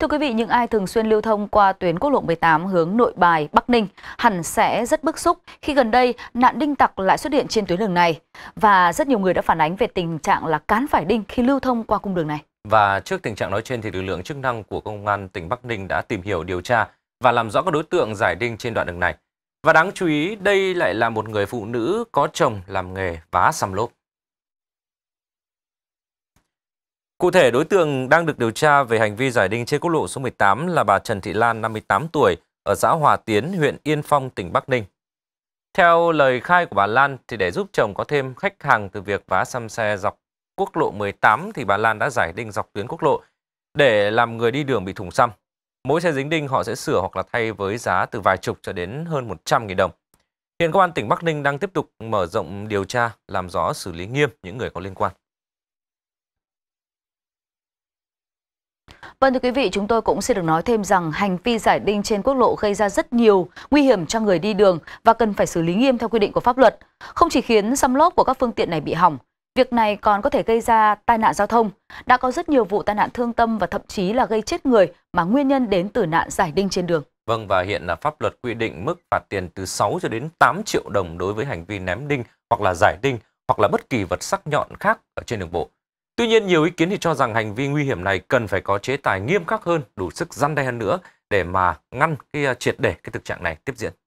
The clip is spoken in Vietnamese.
Thưa quý vị, những ai thường xuyên lưu thông qua tuyến quốc lộ 18 hướng Nội Bài, Bắc Ninh hẳn sẽ rất bức xúc khi gần đây nạn đinh tặc lại xuất hiện trên tuyến đường này. Và rất nhiều người đã phản ánh về tình trạng là cán phải đinh khi lưu thông qua cung đường này. Và trước tình trạng nói trên thì lực lượng chức năng của Công an tỉnh Bắc Ninh đã tìm hiểu điều tra và làm rõ các đối tượng giải đinh trên đoạn đường này. Và đáng chú ý, đây lại là một người phụ nữ có chồng làm nghề vá xăm lốp. Cụ thể, đối tượng đang được điều tra về hành vi giải đinh trên quốc lộ số 18 là bà Trần Thị Lan, 58 tuổi, ở xã Hòa Tiến, huyện Yên Phong, tỉnh Bắc Ninh. Theo lời khai của bà Lan, thì để giúp chồng có thêm khách hàng từ việc vá xăm xe dọc quốc lộ 18 thì bà Lan đã giải đinh dọc tuyến quốc lộ để làm người đi đường bị thủng xăm. Mỗi xe dính đinh họ sẽ sửa hoặc là thay với giá từ vài chục cho đến hơn 100.000 đồng. Hiện công an tỉnh Bắc Ninh đang tiếp tục mở rộng điều tra, làm rõ xử lý nghiêm những người có liên quan. Vâng thưa quý vị, chúng tôi cũng sẽ được nói thêm rằng hành vi giải đinh trên quốc lộ gây ra rất nhiều nguy hiểm cho người đi đường và cần phải xử lý nghiêm theo quy định của pháp luật. Không chỉ khiến xăm lốp của các phương tiện này bị hỏng, việc này còn có thể gây ra tai nạn giao thông. Đã có rất nhiều vụ tai nạn thương tâm và thậm chí là gây chết người mà nguyên nhân đến từ nạn giải đinh trên đường. Vâng và hiện là pháp luật quy định mức phạt tiền từ 6 cho đến 8 triệu đồng đối với hành vi ném đinh hoặc là giải đinh hoặc là bất kỳ vật sắc nhọn khác ở trên đường bộ. Tuy nhiên, nhiều ý kiến thì cho rằng hành vi nguy hiểm này cần phải có chế tài nghiêm khắc hơn, đủ sức răn đe hơn nữa để mà ngăn cái à, triệt để cái thực trạng này tiếp diễn.